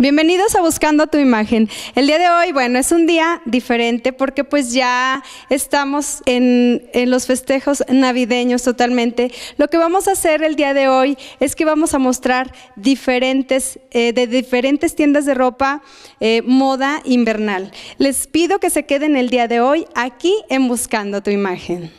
Bienvenidos a Buscando tu imagen. El día de hoy, bueno, es un día diferente porque pues ya estamos en, los festejos navideños totalmente. Lo que vamos a hacer el día de hoy es que vamos a mostrar diferentes, eh, de diferentes tiendas de ropa eh, moda invernal. Les pido que se queden el día de hoy aquí en Buscando tu imagen.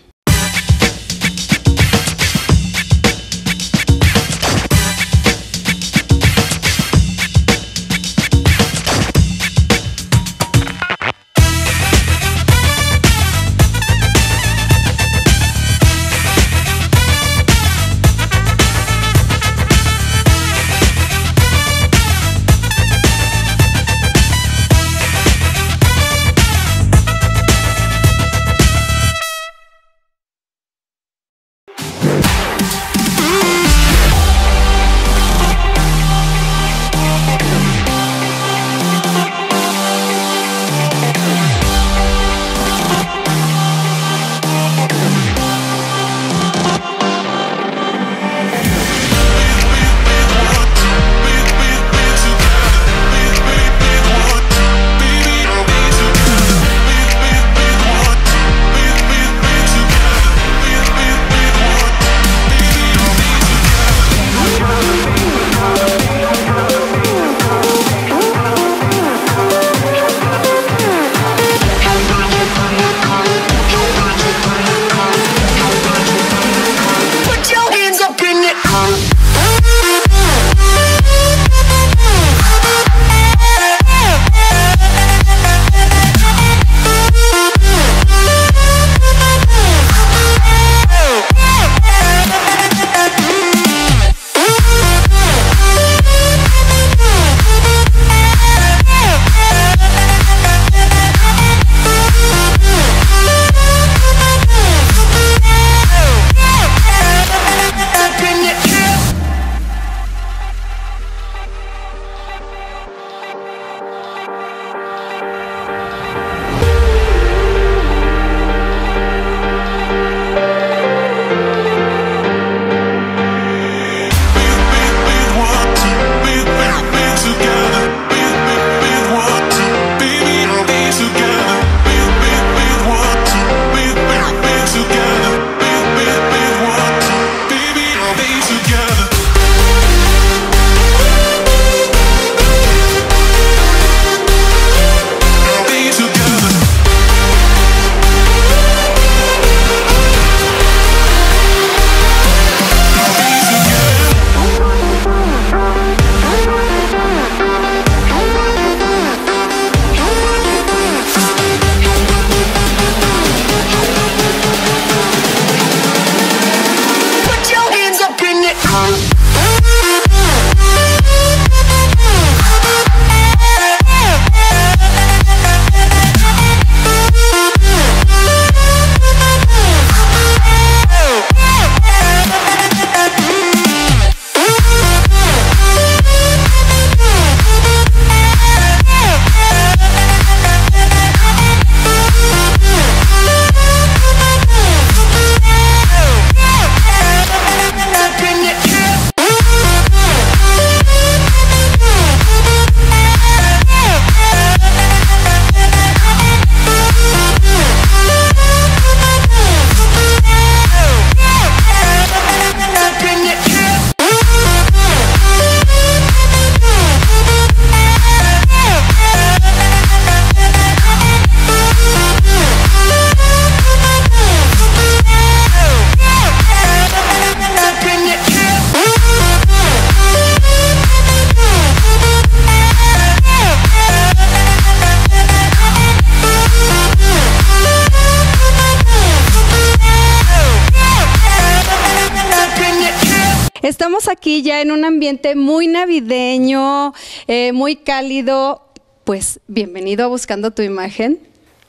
ya en un ambiente muy navideño, eh, muy cálido, pues bienvenido a Buscando tu Imagen.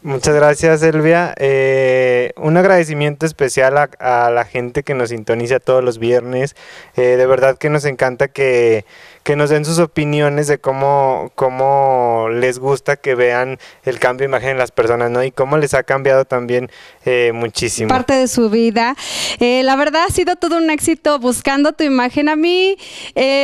Muchas gracias, Elvia. Eh, un agradecimiento especial a, la gente que nos sintoniza todos los viernes. Eh, de verdad que nos encanta que, nos den sus opiniones de cómo, cómo les gusta que vean el cambio de imagen en las personas, ¿no? Y cómo les ha cambiado también eh, muchísimo. Parte de su vida. Eh, la verdad ha sido todo un éxito buscando tu imagen. A mí,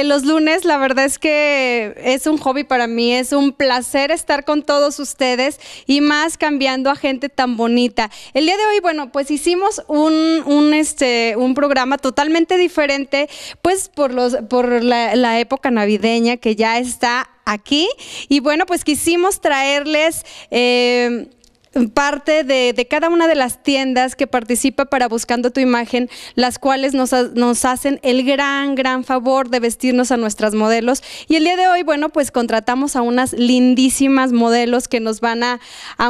los lunes, la verdad es que es un hobby para mí, es un placer estar con todos ustedes y más enviando a gente tan bonita. El día de hoy, bueno, pues hicimos un, un, este, un programa totalmente diferente, pues por, los, por la, la época navideña que ya está aquí. Y bueno, pues quisimos traerles... Eh, parte de, cada una de las tiendas que participa para Buscando tu imagen, las cuales nos, hacen el gran, gran favor de vestirnos a nuestras modelos. Y el día de hoy, bueno, pues contratamos a unas lindísimas modelos que nos van a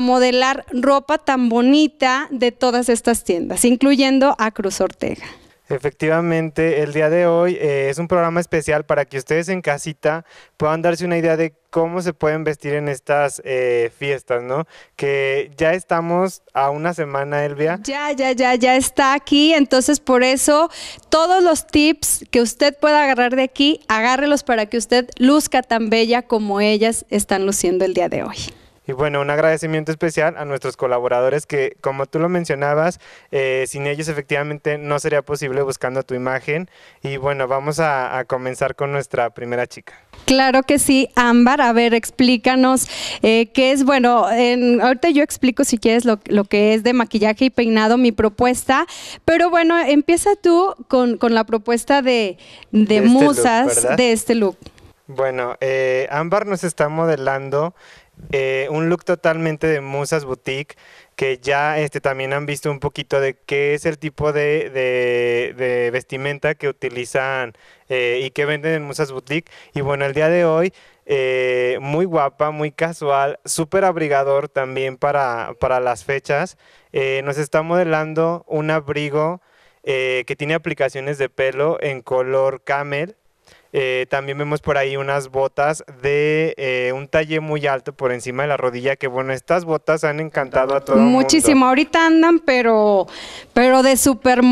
modelar ropa tan bonita de todas estas tiendas, incluyendo a Cruz Ortega. Efectivamente, el día de hoy eh, es un programa especial para que ustedes en casita puedan darse una idea de cómo se pueden vestir en estas eh, fiestas, ¿no? Que ya estamos a una semana, Elvia. Ya, ya, ya, ya está aquí. Entonces, por eso, todos los tips que usted pueda agarrar de aquí, agárrelos para que usted luzca tan bella como ellas están luciendo el día de hoy. Y bueno, un agradecimiento especial a nuestros colaboradores que, como tú lo mencionabas, eh, sin ellos efectivamente no sería posible buscando tu imagen. Y bueno, vamos a, comenzar con nuestra primera chica. Claro que sí, Ámbar. A ver, explícanos eh, qué es, bueno, en, ahorita yo explico si quieres lo, que es de maquillaje y peinado, mi propuesta. Pero bueno, empieza tú con, la propuesta de, este musas de este look. Bueno, eh, Ámbar nos está modelando eh, un look totalmente de musas boutique que ya este, también han visto un poquito de qué es el tipo de, vestimenta que utilizan eh, y que venden en musas boutique. Y bueno, el día de hoy eh, muy guapa, muy casual, súper abrigador también para, las fechas. nos está modelando un abrigo que tiene aplicaciones de pelo en color camel. Eh, también vemos por ahí unas botas de eh, un talle muy alto por encima de la rodilla, que bueno, estas botas han encantado a todo Muchísimo, ahorita andan, pero, pero de sí, están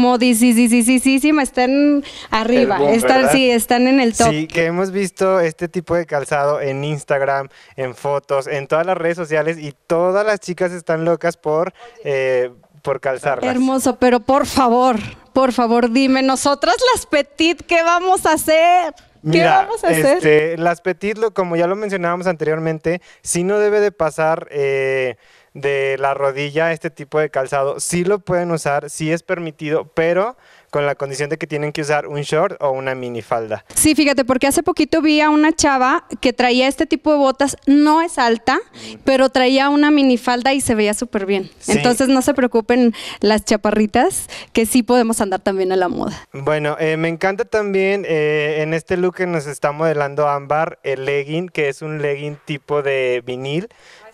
arriba, están, sí, están en el top. Sí, que hemos visto este tipo de calzado en Instagram, en fotos, en todas las redes sociales y todas las chicas están locas por... Eh, por calzarlas. Hermoso, pero por favor, por favor, dime, nosotras las petit, ¿qué vamos a hacer? ¿Qué vamos a hacer? Este, las Petit, como ya lo mencionábamos anteriormente, sí no debe de pasar eh, de la rodilla este tipo de calzado. Sí lo pueden usar, sí es permitido, pero con la condición de que tienen que usar un short o una minifalda. Sí, fíjate, porque hace poquito vi a una chava que traía este tipo de botas, no es alta, pero traía una minifalda y se veía súper bien. Entonces no se preocupen las chaparritas, que sí podemos andar también a la moda. Bueno, eh, me encanta también eh, en este look que nos está modelando Ámbar, el legging, que es un legging tipo de vinil.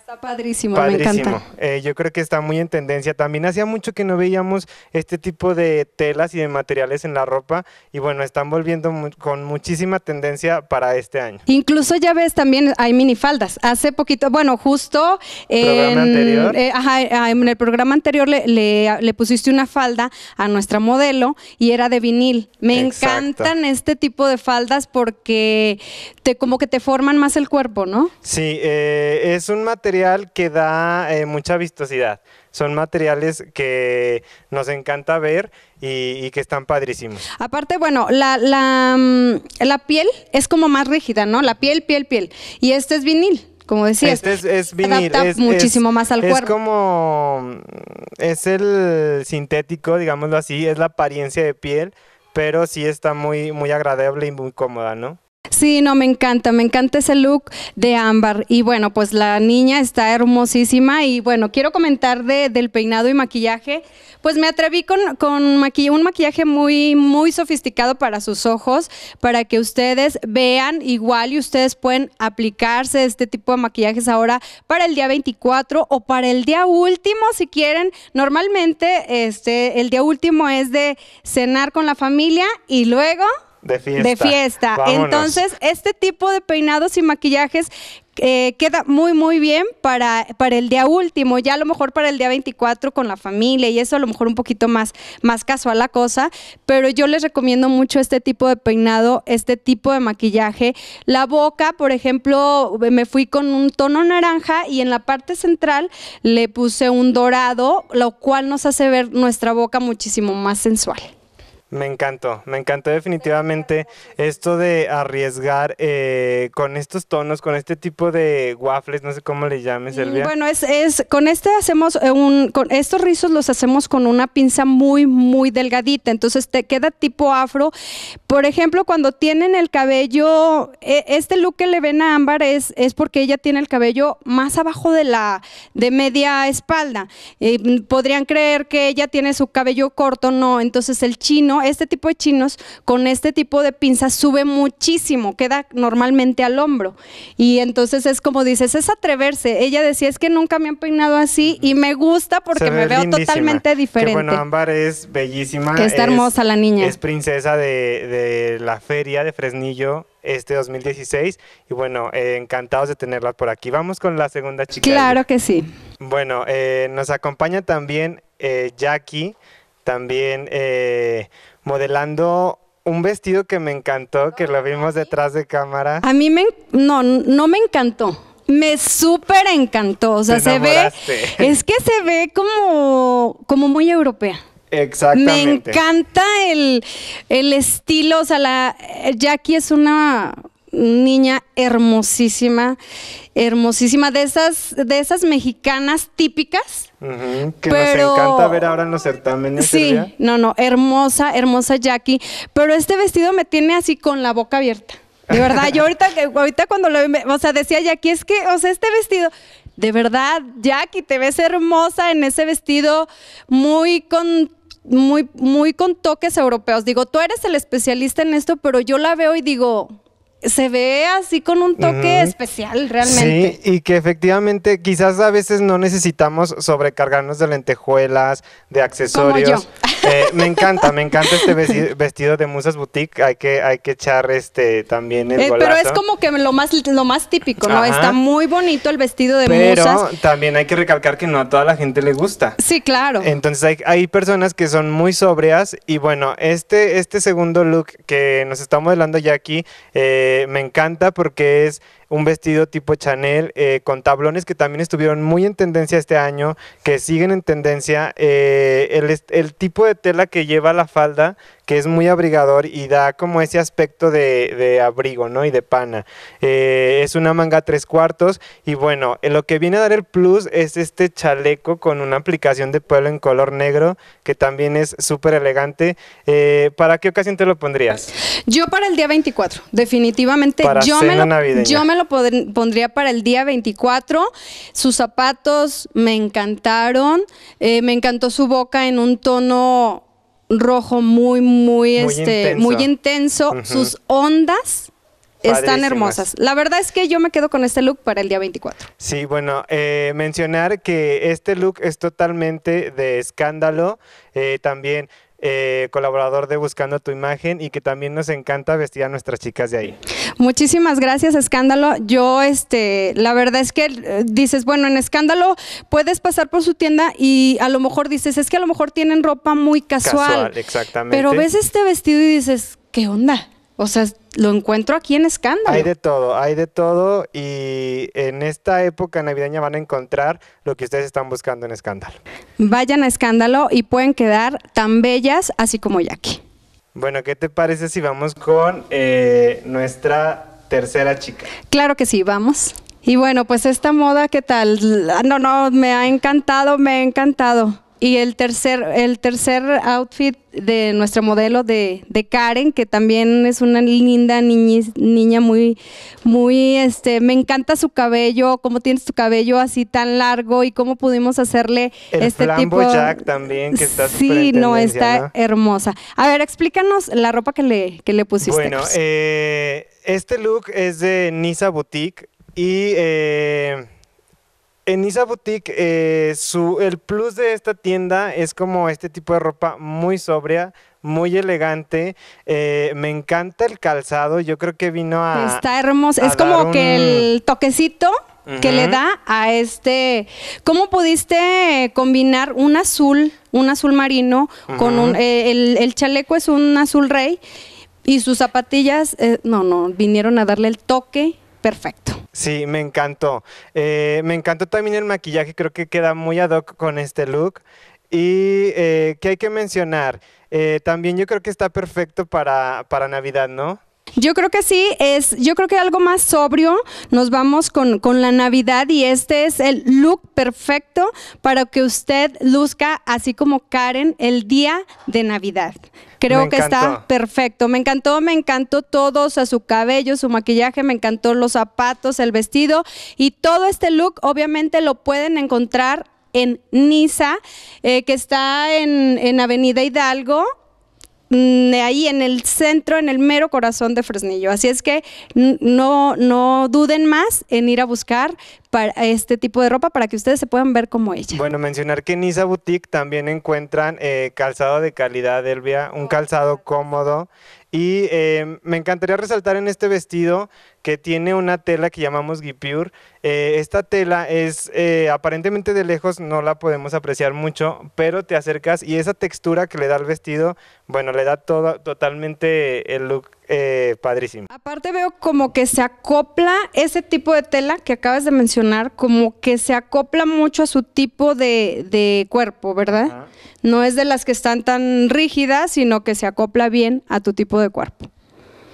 Está padrísimo, me encanta. Eh, yo creo que está muy en tendencia. También hacía mucho que no veíamos este tipo de telas y de materiales en la ropa y bueno, están volviendo con muchísima tendencia para este año. Incluso ya ves también hay minifaldas. Hace poquito, bueno, justo eh, eh, en, el programa anterior le, pusiste una falda a nuestra modelo y era de vinil. Me encantan este tipo de faldas porque te como que te forman más el cuerpo, ¿no? Sí, es un material que da eh, mucha vistosidad. Son materiales que nos encanta ver y, que están padrísimos. Aparte, bueno, la, mm, la, piel es como más rígida, ¿no? La piel, piel, piel. Y este es vinil como decías. Este es, vinil. muchísimo más al cuerpo. Es como. Mm, es el sintético, digámoslo así. Es la apariencia de piel, pero sí está muy, muy agradable y muy cómoda, ¿no? Sí, no, me encanta, me encanta ese look de ámbar. Y bueno, pues la niña está hermosísima. Y bueno, quiero comentar del peinado y maquillaje. Pues me atreví con, un maquillaje muy, muy sofisticado para sus ojos, para que ustedes vean igual y ustedes pueden aplicarse este tipo de maquillajes ahora para el día 24 o para el día último, si quieren. Normalmente, este, el día último es de cenar con la familia y luego de fiesta. De fiesta. Entonces, este tipo de peinados y maquillajes eh, queda muy, muy bien para, para el día último, ya a lo mejor para el día 24 con la familia y eso a lo mejor un poquito más, más casual la cosa, pero yo les recomiendo mucho este tipo de peinado, este tipo de maquillaje. La boca, por ejemplo, me fui con un tono naranja y en la parte central le puse un dorado, lo cual nos hace ver nuestra boca muchísimo más sensual. Me encantó, me encantó definitivamente esto de arriesgar eh, con estos tonos, con este tipo de waffles, no sé cómo le llames, Silvia. Mm, bueno, es, es, con este hacemos eh, un, con estos rizos los hacemos con una pinza muy, muy delgadita, entonces te queda tipo afro. Por ejemplo, cuando tienen el cabello, e, este look que le ven a Ámbar es, es porque ella tiene el cabello más abajo de la, de media espalda. podrían creer que ella tiene su cabello corto, no, entonces el chino este tipo de chinos, con este tipo de pinzas sube muchísimo, queda normalmente al hombro. Y entonces es como dices, es atreverse. Ella decía, es que nunca me han peinado así y me gusta porque me veo totalmente diferente. bueno, Ámbar es bellísima. Está hermosa la niña. Es princesa de, la feria de Fresnillo este 2016. Y bueno, eh, encantados de tenerla por aquí. Vamos con la segunda chica. Claro que sí. Bueno, eh, nos acompaña también eh, Jackie también eh, modelando un vestido que me encantó, que lo vimos detrás de cámara. A mí me, no, no me encantó. Me súper encantó, o sea, se ve, es que se ve como, como muy europea. Exactamente. Me encanta el, el estilo, o sea, la, Jackie es una niña hermosísima, hermosísima, de esas, de esas mexicanas típicas, que nos encanta ver ahora en los certámenes. Sí, no, no, hermosa, hermosa Jackie. Pero este vestido me tiene así con la boca abierta. De verdad, yo ahorita, ahorita cuando lo, o sea, decía Jackie, es que, o sea, este vestido, de verdad, Jackie, te ves hermosa en ese vestido muy con muy, muy con toques europeos. Digo, tú eres el especialista en esto, pero yo la veo y digo, se ve así con un toque especial realmente. Sí, y que efectivamente quizás a veces no necesitamos sobrecargarnos de lentejuelas, de accesorios. Como yo. Eh, me encanta, me encanta este vestido, de Musas Boutique. Hay que, hay que echar este también el eh, Pero es como que lo más, lo más típico, ¿no? Está muy bonito el vestido de Musas. Pero también hay que recalcar que no a toda la gente le gusta. Sí, claro. Entonces hay, hay personas que son muy sobrias y bueno, este, este segundo look que nos estamos hablando ya aquí eh, me encanta porque es un vestido tipo Chanel eh, con tablones que también estuvieron muy en tendencia este año, que siguen en tendencia. Eh, el, tipo de tela que lleva la falda, que es muy abrigador y da como ese aspecto de, abrigo, ¿no? Y de pana. Eh, es una manga tres cuartos y bueno, lo que viene a dar el plus es este chaleco con una aplicación de pueblo en color negro, que también es súper elegante. ¿Para qué ocasión te lo pondrías? Yo para el día 24, definitivamente. Para Yo me lo pondría para el día 24. Sus zapatos me encantaron. Eh, me encantó su boca en un tono rojo muy, muy, este, intenso. muy intenso. Sus ondas están hermosas. La verdad es que yo me quedo con este look para el día 24. Sí, bueno, eh, mencionar que este look es totalmente de escándalo. Eh, también eh, colaborador de Buscando tu Imagen y que también nos encanta vestir a nuestras chicas de ahí. Muchísimas gracias, Escándalo. Yo, este, la verdad es que eh, dices, bueno, en Escándalo puedes pasar por su tienda y a lo mejor dices, es que a lo mejor tienen ropa muy casual. Casual, exactamente. Pero ves este vestido y dices, ¿qué onda? O sea, lo encuentro aquí en Escándalo. Hay de todo, hay de todo y en esta época navideña van a encontrar lo que ustedes están buscando en Escándalo. Vayan a Escándalo y pueden quedar tan bellas así como Jackie. Bueno, ¿qué te parece si vamos con eh, nuestra tercera chica? Claro que sí, vamos. Y bueno, pues esta moda, ¿qué tal? Ah, no, no, me ha encantado, me ha encantado. Y el tercer, el tercer outfit de nuestro modelo de, de Karen, que también es una linda niña muy, muy, este, me encanta su cabello, cómo tienes tu cabello así tan largo y cómo pudimos hacerle este tipo. Jack también, que está Sí, no, está hermosa. A ver, explícanos la ropa que le, que le pusiste. Bueno, eh, este look es de Nisa Boutique y... Eh, en Isa Boutique, eh, su, el plus de esta tienda es como este tipo de ropa muy sobria, muy elegante. Eh, me encanta el calzado. Yo creo que vino a. Está hermoso. es como que el toquecito que le da a este. ¿Cómo pudiste combinar un azul, un azul marino, con un. Eh, el, chaleco es un azul rey y sus zapatillas, no, no, vinieron a darle el toque perfecto. Sí, me encantó. Eh, me encantó también el maquillaje, creo que queda muy ad hoc con este look. Y eh, que hay que mencionar, eh, también yo creo que está perfecto para, para Navidad, ¿no? Yo creo que sí, es, yo creo que algo más sobrio, nos vamos con, con, la Navidad y este es el look perfecto para que usted luzca así como Karen el día de Navidad. Creo que está perfecto. Me encantó, me encantó todo, o su cabello, su maquillaje, me encantó los zapatos, el vestido y todo este look obviamente lo pueden encontrar en Nisa, eh, que está en, en Avenida Hidalgo, Mm, de ahí en el centro, en el mero corazón de Fresnillo. Así es que no, no duden más en ir a buscar para este tipo de ropa para que ustedes se puedan ver como ella. Bueno, mencionar que en Isa Boutique también encuentran eh, calzado de calidad, Elvia, un calzado cómodo y em, me encantaría resaltar en este vestido que tiene una tela que llamamos guipure. Eh, esta tela es eh, aparentemente de lejos no la podemos apreciar mucho, pero te acercas y esa textura que le da al vestido, bueno, le da todo, totalmente el look eh, padrísimo. Aparte veo como que se acopla ese tipo de tela que acabas de mencionar, como que se acopla mucho a su tipo de, cuerpo, ¿verdad? No es de las que están tan rígidas, sino que se acopla bien a tu tipo de cuerpo.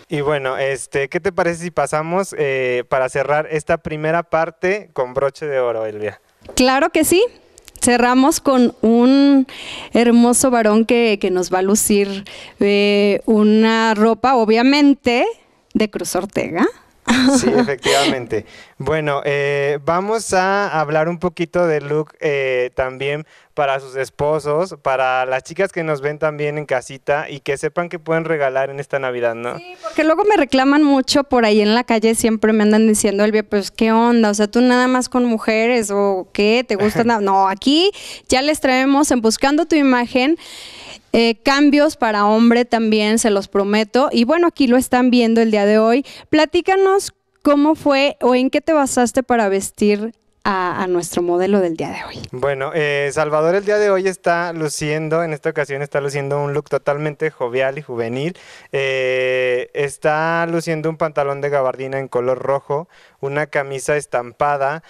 Y bueno, este, ¿qué te parece si pasamos eh, para cerrar esta primera parte con broche de oro, Elvia? Claro que sí. Cerramos con un hermoso varón que, nos va a lucir eh, una ropa, obviamente, de Cruz Ortega. Sí, efectivamente. Bueno, eh, vamos a hablar un poquito de look eh, también para sus esposos, para las chicas que nos ven también en casita y que sepan que pueden regalar en esta Navidad, ¿no? Sí, porque luego me reclaman mucho por ahí en la calle, siempre me andan diciendo, Elvia, pues qué onda, o sea, tú nada más con mujeres o qué, te gusta. no, aquí ya les traemos en Buscando tu imagen. Eh, cambios para hombre también, se los prometo. Y bueno, aquí lo están viendo el día de hoy. Platícanos cómo fue o en qué te basaste para vestir a, nuestro modelo del día de hoy. Bueno, eh, Salvador el día de hoy está luciendo, en esta ocasión está luciendo un look totalmente jovial y juvenil. Eh, está luciendo un pantalón de gabardina en color rojo, una camisa estampada.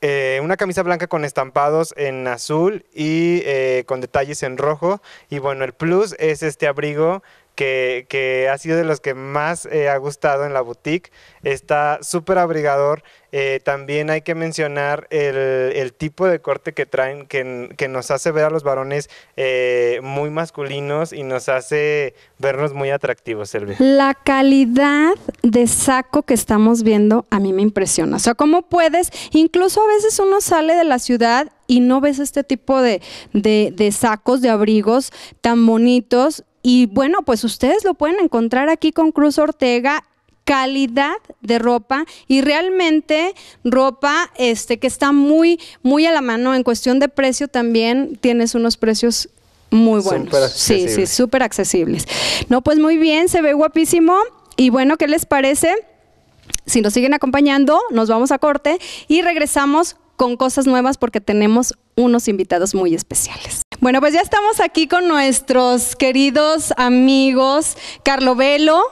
Eh, una camisa blanca con estampados en azul y eh, con detalles en rojo. Y bueno, el plus es este abrigo que, ha sido de los que más eh, ha gustado en la boutique. Está súper abrigador. Eh, también hay que mencionar el, tipo de corte que traen, que, que nos hace ver a los varones eh, muy masculinos y nos hace vernos muy atractivos, Silvia. La calidad de saco que estamos viendo a mí me impresiona. O sea, ¿cómo puedes? Incluso a veces uno sale de la ciudad y no ves este tipo de, sacos, de abrigos tan bonitos y bueno, pues ustedes lo pueden encontrar aquí con Cruz Ortega calidad de ropa y realmente ropa este que está muy muy a la mano en cuestión de precio también tienes unos precios muy buenos. sí, sí, súper accesibles. No, pues muy bien, se ve guapísimo y bueno, ¿qué les parece? Si nos siguen acompañando, nos vamos a corte y regresamos con cosas nuevas porque tenemos unos invitados muy especiales. Bueno, pues ya estamos aquí con nuestros queridos amigos Carlo Velo.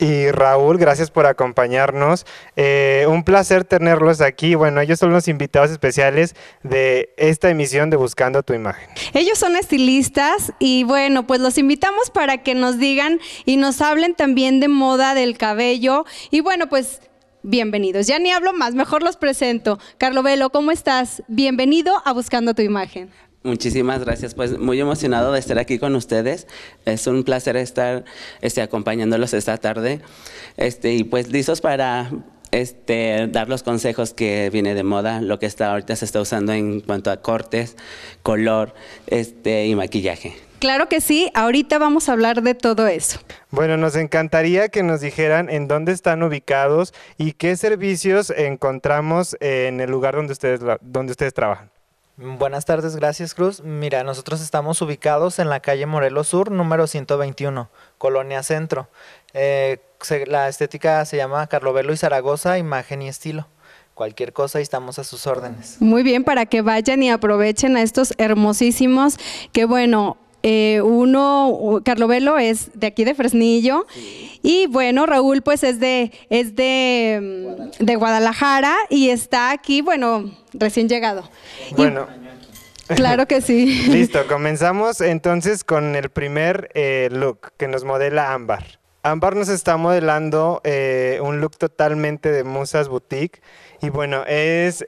Y Raúl, gracias por acompañarnos. Eh, un placer tenerlos aquí. Bueno, ellos son los invitados especiales de esta emisión de Buscando tu Imagen. Ellos son estilistas y bueno, pues los invitamos para que nos digan y nos hablen también de moda del cabello. Y bueno, pues bienvenidos. Ya ni hablo más, mejor los presento. Carlo Velo, ¿cómo estás? Bienvenido a Buscando tu Imagen. Muchísimas gracias, pues muy emocionado de estar aquí con ustedes. Es un placer estar este, acompañándolos esta tarde este, y pues listos para este, dar los consejos que viene de moda, lo que está ahorita se está usando en cuanto a cortes, color este, y maquillaje. Claro que sí, ahorita vamos a hablar de todo eso. Bueno, nos encantaría que nos dijeran en dónde están ubicados y qué servicios encontramos en el lugar donde ustedes, donde ustedes trabajan. Buenas tardes, gracias Cruz. Mira, nosotros estamos ubicados en la calle Morelos Sur, número 121, Colonia Centro. Eh, la estética se llama Carlovelo y Zaragoza, imagen y estilo. Cualquier cosa y estamos a sus órdenes. Muy bien, para que vayan y aprovechen a estos hermosísimos, que bueno, eh, uno, Carlo Velo es de aquí de Fresnillo y bueno, Raúl pues es de, mm, de Guadalajara. y está aquí, bueno, recién llegado. Bueno. claro que sí. Listo, comenzamos entonces con el primer eh, look que nos modela Ámbar. Ámbar nos está modelando eh, un look totalmente de musas boutique. Y bueno, es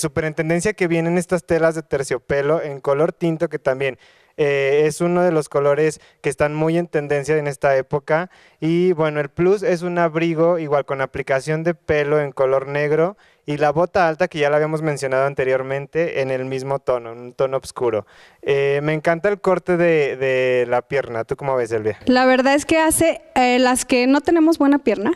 superintendencia que vienen estas telas de terciopelo en color tinto que también eh, es uno de los colores que están muy en tendencia en esta época. Y bueno, el Plus es un abrigo igual con aplicación de pelo en color negro y la bota alta que ya la habíamos mencionado anteriormente en el mismo tono, un tono oscuro. Eh, me encanta el corte de, la pierna, ¿tú cómo ves, Elvia? La verdad es que hace, eh, las que no tenemos buena pierna,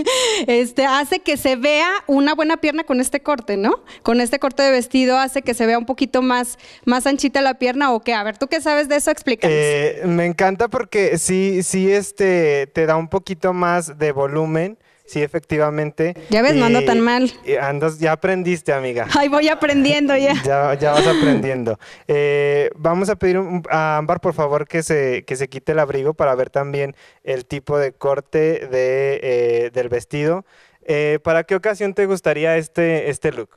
este, hace que se vea una buena pierna con este corte, ¿no? Con este corte de vestido hace que se vea un poquito más, más anchita la pierna o qué, a ver, ¿tú qué sabes de eso? Explícanos. Eh, me encanta porque sí, sí, este, te da un poquito más de volumen sí, efectivamente. Ya ves, no ando tan eh, mal. Eh, andas, ya aprendiste, amiga. Ay, voy aprendiendo ya. ya, vas aprendiendo. Eh, vamos a pedir a Ámbar, por favor, que se, se quite el abrigo para ver también el tipo de corte de, del vestido. ¿Para qué ocasión te gustaría este, este look?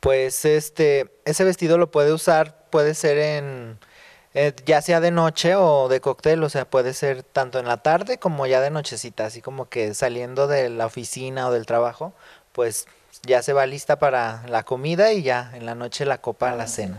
Pues este, ese vestido lo puede usar, puede ser en eh, ya sea de noche o de cóctel, o sea, puede ser tanto en la tarde como ya de nochecita, así como que saliendo de la oficina o del trabajo, pues ya se va lista para la comida y ya en la noche la copa a la ah. cena.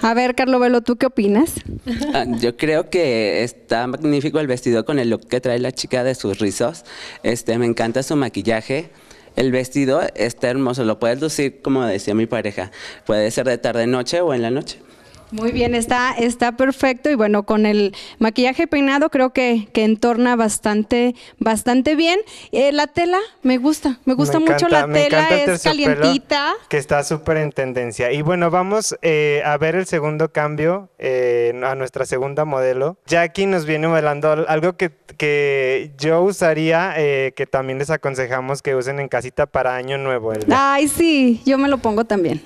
A ver, Carlo Velo, ¿tú qué opinas? Ah, yo creo que está magnífico el vestido con el look que trae la chica de sus rizos. Este, me encanta su maquillaje. El vestido está hermoso, lo puedes lucir, como decía mi pareja, puede ser de tarde noche o en la noche. Muy bien, está, está perfecto y bueno, con el maquillaje peinado creo que, entorna bastante, bastante bien. Eh, la tela me gusta, me gusta mucho la tela, es calientita. Que está súper en tendencia. Y bueno, vamos eh, a ver el segundo cambio, eh, a nuestra segunda modelo. Jackie nos viene modelando algo que, que yo usaría, que también les aconsejamos que usen en casita para año nuevo. Ay, sí, yo me lo pongo también.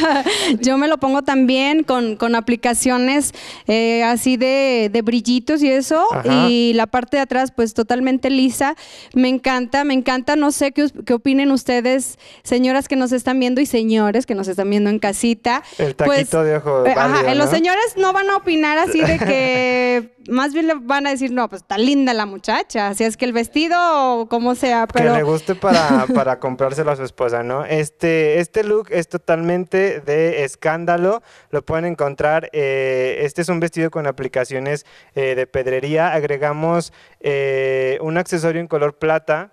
yo me lo pongo también con con, aplicaciones eh, así de, brillitos y eso, y la parte de atrás pues totalmente lisa. Me encanta, me encanta, no sé qué, qué opinen ustedes, señoras que nos están viendo y señores que nos están viendo en casita. El taquito pues, de ojo. Eh, ajá, eh, los señores no van a opinar así de que más bien le van a decir, no, pues está linda la muchacha, Así es que el vestido o como sea, pero... Que le guste para, para comprárselo a su esposa, ¿no? Este, este look es totalmente de escándalo, lo pueden encontrar, eh, este es un vestido con aplicaciones eh, de pedrería, agregamos eh, un accesorio en color plata,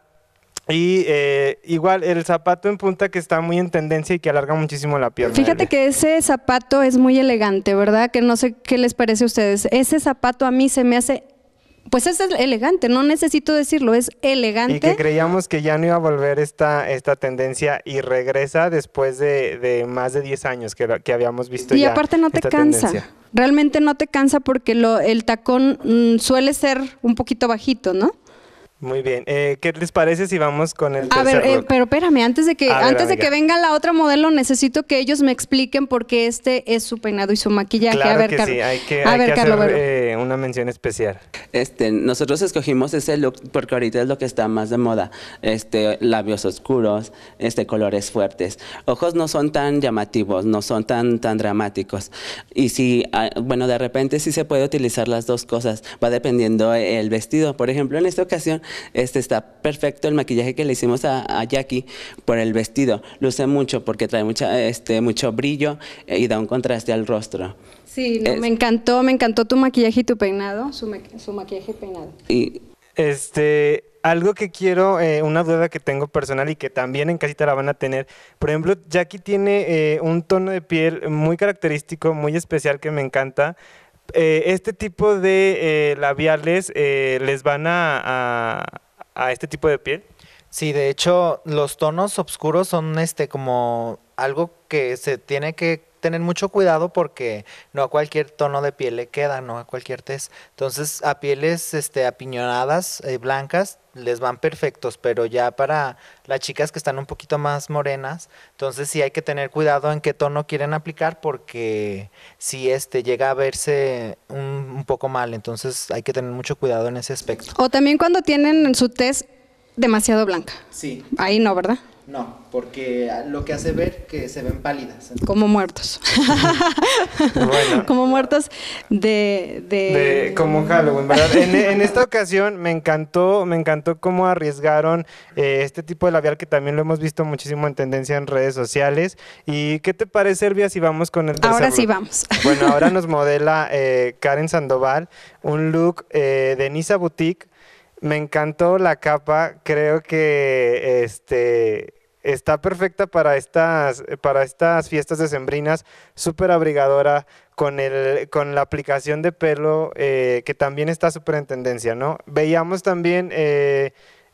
y eh, igual el zapato en punta que está muy en tendencia y que alarga muchísimo la pierna. Fíjate que ese zapato es muy elegante, ¿verdad? Que no sé qué les parece a ustedes. Ese zapato a mí se me hace pues es elegante, no necesito decirlo, es elegante. Y que creíamos que ya no iba a volver esta, esta tendencia y regresa después de, de más de 10 años que, que habíamos visto. Y aparte no te cansa, realmente no te cansa porque lo, el tacón mm, suele ser un poquito bajito, ¿no? Muy bien. Eh, ¿Qué les parece si vamos con el A ver, eh, pero espérame, antes de que antes de que venga la otra modelo, necesito que ellos me expliquen por qué este es su peinado y su maquillaje. a ver, Carlos. Sí. Hay que, hacer eh, una mención especial. Este, nosotros escogimos ese look porque ahorita es lo que está más de moda. Este, labios oscuros, este, colores fuertes. Ojos no son tan llamativos, no son tan tan dramáticos. Y si, ah, bueno, de repente sí se puede utilizar las dos cosas. Va dependiendo el vestido. Por ejemplo, en esta ocasión este está perfecto el maquillaje que le hicimos a, Jackie por el vestido. Luce mucho porque trae este, mucho brillo y da un contraste al rostro. Sí, me encantó, me encantó tu maquillaje y tu peinado, su, maquillaje y peinado. este, algo que quiero, eh, una duda que tengo personal y que también en casita la van a tener. Por ejemplo, Jackie tiene eh, un tono de piel muy característico, muy especial que me encanta, eh, este tipo de eh, labiales eh, les van a, a, a, este tipo de piel. Sí, de hecho, los tonos oscuros son este como algo que se tiene que tener mucho cuidado porque no a cualquier tono de piel le queda, no a cualquier test, Entonces, a pieles este, apiñonadas, eh, blancas, les van perfectos, pero ya para las chicas que están un poquito más morenas, entonces sí hay que tener cuidado en qué tono quieren aplicar porque si este llega a verse un, poco mal, entonces hay que tener mucho cuidado en ese aspecto. O también cuando tienen su test demasiado blanca. Sí. Ahí no, ¿verdad? No, porque lo que hace ver que se ven pálidas. Como muertos. Como muertos de, de... de como Halloween, ¿verdad? En, esta ocasión me encantó, me encantó cómo arriesgaron eh, este tipo de labial que también lo hemos visto muchísimo en tendencia en redes sociales. ¿Y qué te parece, Servia, si vamos con el Ahora sí vamos. Bueno, ahora nos modela eh, Karen Sandoval un look eh, de Nisa Boutique me encantó la capa, creo que este, está perfecta para estas, para estas fiestas decembrinas, súper abrigadora, con, el, con la aplicación de pelo, eh, que también está súper en tendencia, ¿no? Veíamos también eh,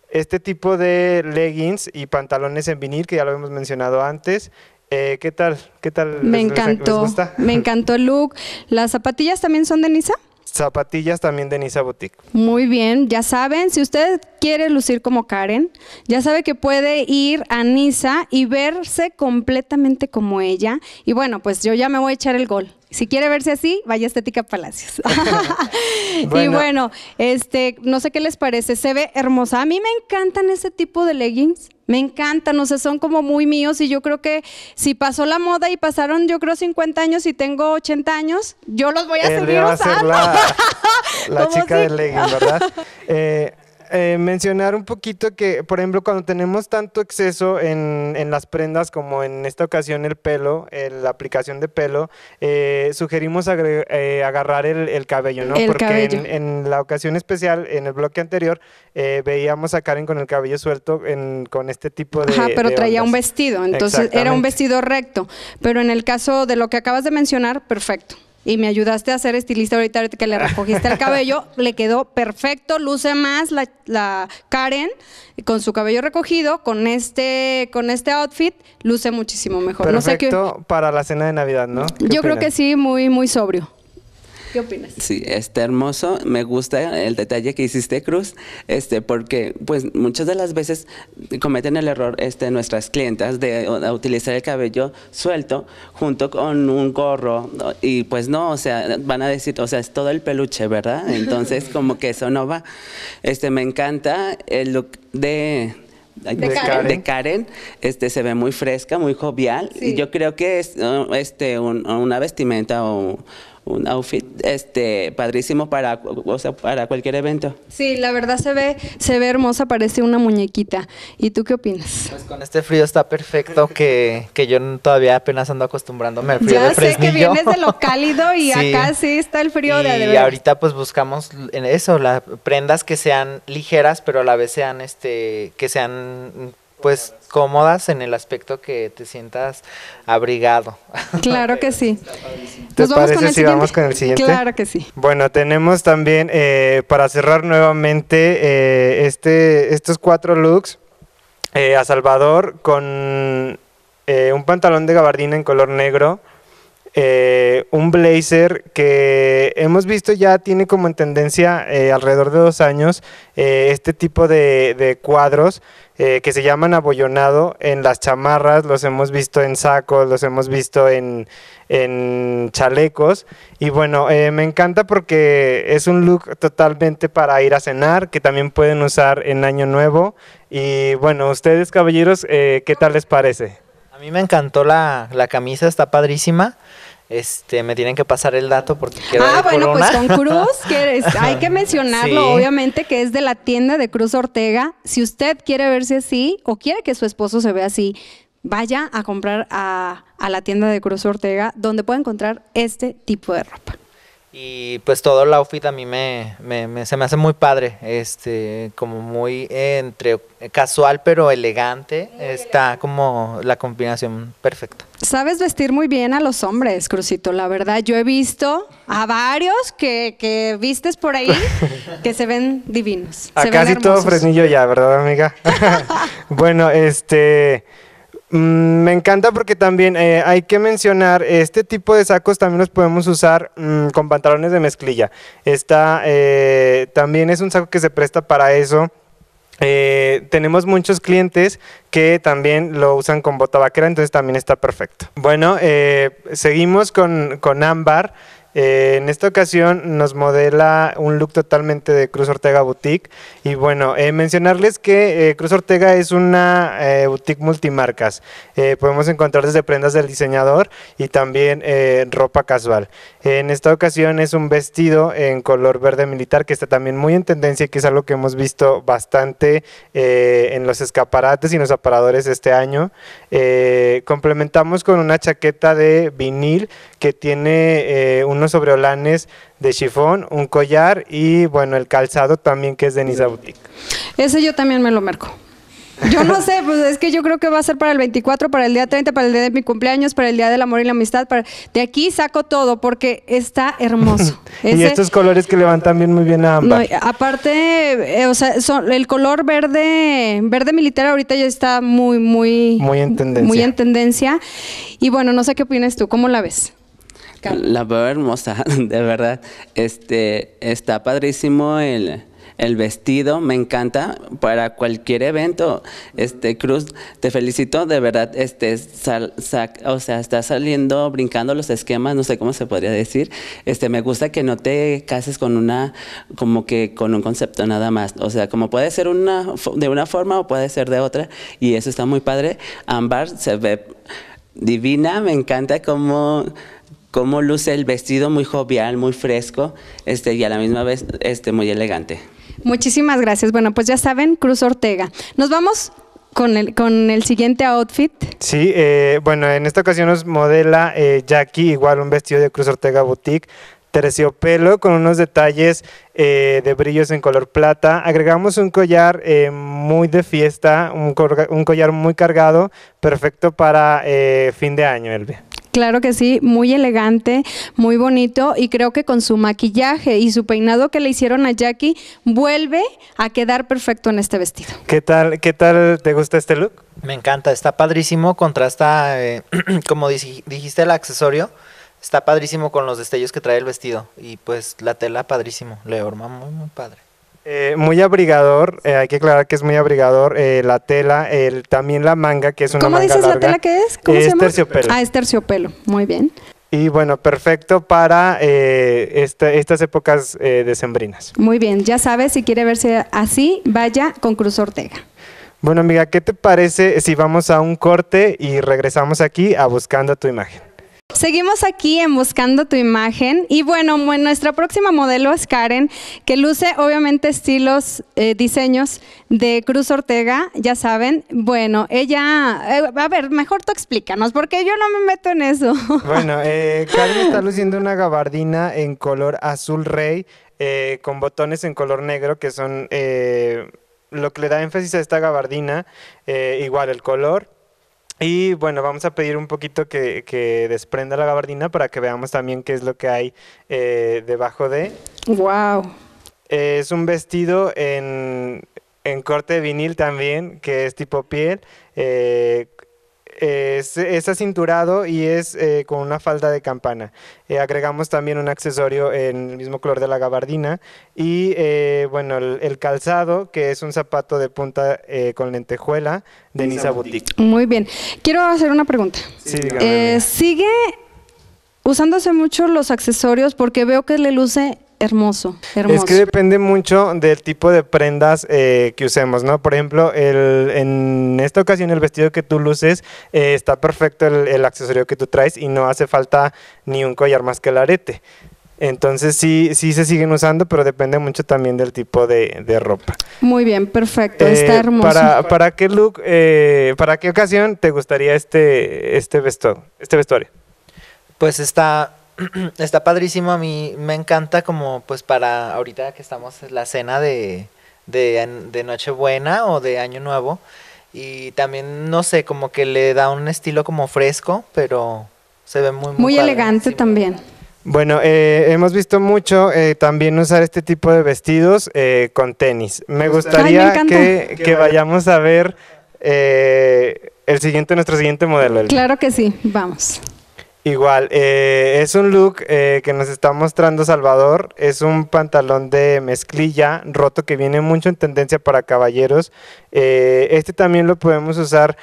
este tipo de leggings y pantalones en vinil, que ya lo hemos mencionado antes, eh, ¿Qué tal? ¿Qué tal? Me encantó. Me encantó el look. ¿Las zapatillas también son de Nisa? zapatillas también de Nisa Boutique. Muy bien, ya saben, si usted quiere lucir como Karen, ya sabe que puede ir a Nisa y verse completamente como ella. Y bueno, pues yo ya me voy a echar el gol. Si quiere verse así, vaya a Estética Palacios. Y bueno, este, no sé qué les parece, se ve hermosa. A mí me encantan ese tipo de leggings. Me encantan, o sea, son como muy míos y yo creo que si pasó la moda y pasaron yo creo 50 años y tengo 80 años, yo los voy a seguir usando. la, chica de ¿verdad? Eh, eh, mencionar un poquito que, por ejemplo, cuando tenemos tanto exceso en, las prendas, como en esta ocasión el pelo, la aplicación de pelo, eh, sugerimos eh, agarrar el, cabello, ¿no? Porque En, la ocasión especial, en el bloque anterior, eh, veíamos a Karen con el cabello suelto con este tipo de. Ajá, pero traía un vestido, entonces era un vestido recto. Pero en el caso de lo que acabas de mencionar, perfecto y me ayudaste a ser estilista ahorita, que le recogiste el cabello, le quedó perfecto, luce más la, Karen con su cabello recogido, con este, con este outfit, luce muchísimo mejor. Perfecto para la cena de Navidad, ¿no? Yo creo que sí, muy, muy sobrio. ¿Qué opinas? Sí, está hermoso. Me gusta el detalle que hiciste, Cruz, este, porque pues muchas de las veces cometen el error este, nuestras clientas de utilizar el cabello suelto junto con un gorro y pues no, o sea, van a decir, o sea, es todo el peluche, ¿verdad? Entonces como que eso no va. Este, me encanta el look de de, Karen. este se ve muy fresca, muy jovial. Y yo creo que es este una vestimenta o un outfit este padrísimo para, para cualquier evento. Sí, la verdad se ve, se ve hermosa, parece una muñequita. ¿Y tú qué opinas? Pues con este frío está perfecto que, que yo todavía apenas ando acostumbrándome al frío sé que vienes de lo cálido y acá sí está el frío de de Y ahorita pues buscamos eso, las prendas que sean ligeras, pero a la vez sean este que sean pues cómodas en el aspecto que te sientas abrigado. Claro que sí. vamos con el siguiente? Claro que sí. Bueno, tenemos también, eh, para cerrar nuevamente, eh, este, estos cuatro looks eh, a Salvador con un pantalón de gabardina en color negro, eh, un blazer que hemos visto ya tiene como en tendencia eh, alrededor de dos años eh, este tipo de, cuadros que se llaman abollonado en las chamarras, los hemos visto en sacos, los hemos visto en, en chalecos y bueno, me encanta porque es un look totalmente para ir a cenar que también pueden usar en año nuevo y bueno, ustedes caballeros, ¿qué tal les parece? A mí me encantó la, camisa, está padrísima. Este, me tienen que pasar el dato porque quiero Ah, bueno, pues con Cruz, hay que mencionarlo, obviamente, que es de la tienda de Cruz Ortega. Si usted quiere verse así o quiere que su esposo se vea así, vaya a comprar a, a la tienda de Cruz Ortega, donde puede encontrar este tipo de ropa. Y pues todo el outfit a mí me, se me hace muy padre, este, como muy entre casual pero elegante, está como la combinación perfecta. Sabes vestir muy bien a los hombres, Crucito, la verdad. Yo he visto a varios que, vistes por ahí que se ven divinos. A casi todo Fresnillo ya, ¿verdad, amiga? bueno, este... Mm, me encanta porque también eh, hay que mencionar, este tipo de sacos también los podemos usar mm, con pantalones de mezclilla. Eh, también es un saco que se presta para eso. Eh, tenemos muchos clientes que también lo usan con bota vaquera, entonces también está perfecto. Bueno, seguimos con, con ámbar. Eh, en esta ocasión nos modela un look totalmente de Cruz Ortega Boutique. Y bueno, eh, mencionarles que eh, Cruz Ortega es una boutique multimarcas. podemos encontrar desde prendas del diseñador y también ropa casual. En esta ocasión es un vestido en color verde militar que está también muy en tendencia y que es algo que hemos visto bastante en los escaparates y en los aparadores este año. complementamos con una chaqueta de vinil que tiene un unos olanes de chifón, un collar y bueno, el calzado también que es de niza Boutique. Ese yo también me lo merco Yo no sé, pues es que yo creo que va a ser para el 24, para el día 30, para el día de mi cumpleaños, para el día del amor y la amistad. De aquí saco todo porque está hermoso. y estos colores que le van también muy bien a ambas. aparte, eh, o sea, el color verde, verde militar ahorita ya está muy, muy, muy Muy en tendencia. Y bueno, no sé qué opinas tú, ¿cómo la ves? La veo hermosa, de verdad. Este, está padrísimo el, vestido, me encanta para cualquier evento. Este, Cruz, te felicito, de verdad, este, o sea, está saliendo, brincando los esquemas, no sé cómo se podría decir. Este, me gusta que no te cases con una, como que con un concepto nada más. O sea, como puede ser una, de una forma o puede ser de otra, y eso está muy padre. Ambar se ve divina, me encanta cómo cómo luce el vestido, muy jovial, muy fresco este, y a la misma vez este, muy elegante. Muchísimas gracias. Bueno, pues ya saben, Cruz Ortega. Nos vamos con el, con el siguiente outfit. Sí, eh, bueno, en esta ocasión nos modela eh, Jackie, igual un vestido de Cruz Ortega Boutique terciopelo con unos detalles eh, de brillos en color plata. Agregamos un collar muy de fiesta, un, collar muy cargado, perfecto para fin de año, Elvia. Claro que sí, muy elegante, muy bonito y creo que con su maquillaje y su peinado que le hicieron a Jackie vuelve a quedar perfecto en este vestido. ¿Qué tal? ¿Qué tal te gusta este look? Me encanta, está padrísimo, contrasta eh, como dijiste el accesorio, está padrísimo con los destellos que trae el vestido y pues la tela padrísimo, le horma muy muy padre. Eh, muy abrigador, eh, hay que aclarar que es muy abrigador, eh, la tela, el, también la manga, que es una ¿Cómo dices la tela que es? es terciopelo. Ah, es terciopelo, muy bien. Y bueno, perfecto para estas épocas decembrinas. Muy bien, ya sabes, si quiere verse así, vaya con Cruz Ortega. Bueno, amiga, ¿qué te parece si vamos a un corte y regresamos aquí a Buscando tu imagen? Seguimos aquí en Buscando tu imagen y bueno, nuestra próxima modelo es Karen, que luce obviamente estilos, eh, diseños de Cruz Ortega, ya saben. Bueno, ella, eh, a ver, mejor tú explícanos, porque yo no me meto en eso. Bueno, eh, Karen está luciendo una gabardina en color azul rey, con botones en color negro que son lo que le da énfasis a esta gabardina, igual el color y bueno, vamos a pedir un poquito que, desprenda la gabardina para que veamos también qué es lo que hay eh, debajo de. ¡Wow! es un vestido en, corte de vinil también, que es tipo piel, eh, eh, es, acinturado y es eh, con una falda de campana. Eh, agregamos también un accesorio en el mismo color de la gabardina y bueno, el, el, calzado, que es un zapato de punta con lentejuela de Nisa Boutique. Muy bien. Quiero hacer una pregunta. ¿Sigue usándose mucho los accesorios porque veo que le luce hermoso, hermoso. Es que depende mucho del tipo de prendas eh, que usemos, ¿no? Por ejemplo, en esta ocasión el vestido que tú luces eh, está perfecto el, accesorio que tú traes y no hace falta ni un collar más que el arete. Entonces sí, sí se siguen usando, pero depende mucho también del tipo de, ropa. Muy bien, perfecto, eh, está hermoso. Para, qué look, para qué ocasión te gustaría este, este, este vestuario? Pues está está padrísimo, a mí me encanta como pues para ahorita que estamos en la cena de, de, Nochebuena o de Año Nuevo. Y también, no sé, como que le da un estilo como fresco, pero se ve muy... Muy, elegante también. Bueno, eh, hemos visto mucho eh, también usar este tipo de vestidos eh, con tenis. Me gustaría que, que, vayamos a ver el siguiente, nuestro siguiente modelo. Claro que sí, vamos. Igual, eh, es un look eh, que nos está mostrando Salvador, es un pantalón de mezclilla roto que viene mucho en tendencia para caballeros. Eh, este también lo podemos usar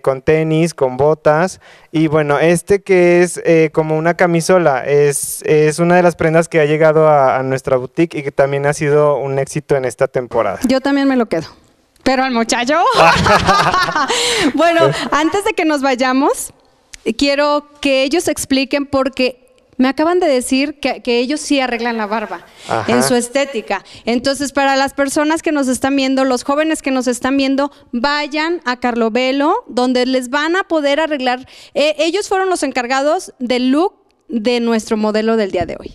con tenis, con botas y bueno, este que es como una camisola, es, es, una de las prendas que ha llegado a nuestra boutique y que también ha sido un éxito en esta temporada. Yo también me lo quedo. Pero al muchacho. bueno, antes de que nos vayamos, quiero que ellos expliquen porque me acaban de decir que, ellos sí arreglan la barba en su estética. Entonces, para las personas que nos están viendo, los jóvenes que nos están viendo, vayan a Carlovelo, donde les van a poder arreglar. Eh, ellos fueron los encargados del look de nuestro modelo del día de hoy.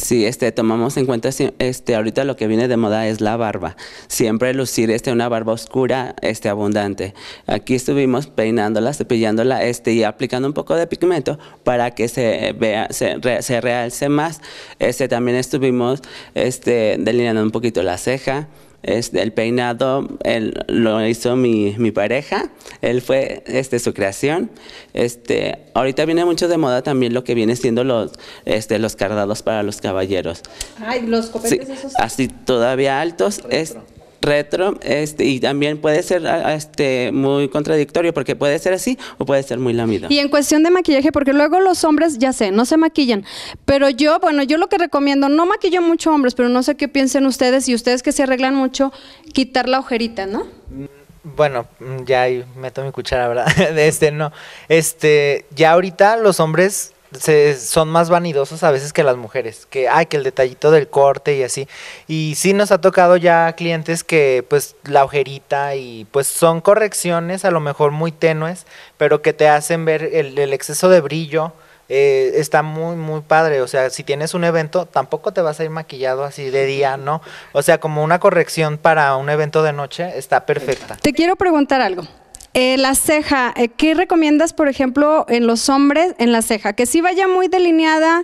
Sí, este, tomamos en cuenta, este, ahorita lo que viene de moda es la barba. Siempre lucir, este, una barba oscura, este, abundante. Aquí estuvimos peinándola, cepillándola, este, y aplicando un poco de pigmento para que se vea, se, realce más. Este, también estuvimos, este, delineando un poquito la ceja el peinado él, lo hizo mi, pareja, él fue este, su creación. Este, ahorita viene mucho de moda también lo que viene siendo los, este, los cardados para los caballeros. Ay, los copetes esos. Así todavía altos retro este, y también puede ser ah, ah, este, muy contradictorio porque puede ser así o puede ser muy lámida. Y en cuestión de maquillaje, porque luego los hombres, ya sé, no se maquillan, pero yo, bueno, yo lo que recomiendo, no maquillo mucho hombres, pero no sé qué piensen ustedes y ustedes que se arreglan mucho, quitar la ojerita, ¿no? Mm, bueno, mm, ya ahí meto mi cuchara, ¿verdad? este, no, este, ya ahorita los hombres son más vanidosos a veces que las mujeres, que ay, que el detallito del corte y así. Y sí nos ha tocado ya clientes que pues la ojerita y pues son correcciones a lo mejor muy tenues, pero que te hacen ver el, exceso de brillo. Eh, está muy, muy padre. O sea, si tienes un evento, tampoco te vas a ir maquillado así de día, ¿no? O sea, como una corrección para un evento de noche está perfecta. Te quiero preguntar algo. Eh, la ceja, eh, ¿qué recomiendas, por ejemplo, en los hombres en la ceja? ¿Que sí vaya muy delineada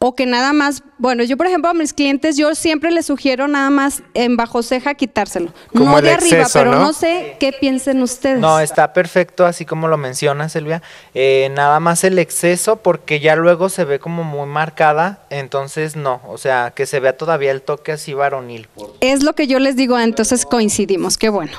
o que nada más bueno, yo por ejemplo a mis clientes, yo siempre les sugiero nada más en bajo ceja quitárselo. no de arriba, pero ¿no? sé qué piensen ustedes. No, está perfecto, así como lo menciona Silvia. Eh, nada más el exceso, porque ya luego se ve como muy marcada, entonces no, o sea, que se vea todavía el toque así varonil. Es lo que yo les digo, entonces coincidimos, qué bueno.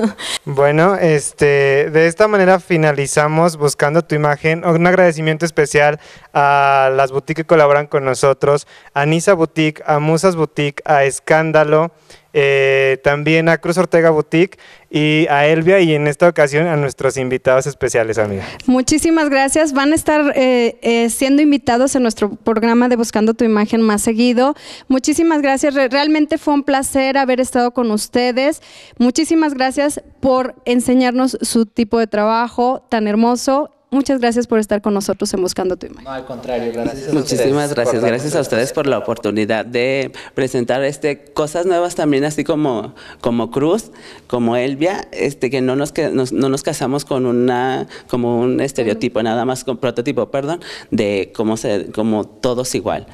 bueno, este, de esta manera finalizamos buscando tu imagen. Un agradecimiento especial a las boutiques que colaboran con nosotros a Nisa Boutique, a Musas Boutique, a Escándalo, eh, también a Cruz Ortega Boutique y a Elvia y en esta ocasión a nuestros invitados especiales, amiga. Muchísimas gracias. Van a estar eh, eh, siendo invitados en nuestro programa de Buscando tu Imagen más seguido. Muchísimas gracias. realmente fue un placer haber estado con ustedes. Muchísimas gracias por enseñarnos su tipo de trabajo tan hermoso Muchas gracias por estar con nosotros en Buscando tu Imagen. No, al contrario, gracias. Muchísimas gracias. Gracias a ustedes por la oportunidad de presentar este, cosas nuevas también, así como, como Cruz, como Elvia, este, que no nos, que, no nos casamos con una, como un estereotipo, nada más con prototipo, perdón, de cómo, se, como todos igual.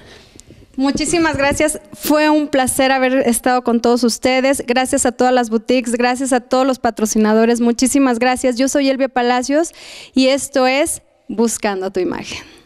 Muchísimas gracias. Fue un placer haber estado con todos ustedes. Gracias a todas las boutiques, gracias a todos los patrocinadores. Muchísimas gracias. Yo soy Elvia Palacios y esto es Buscando tu imagen.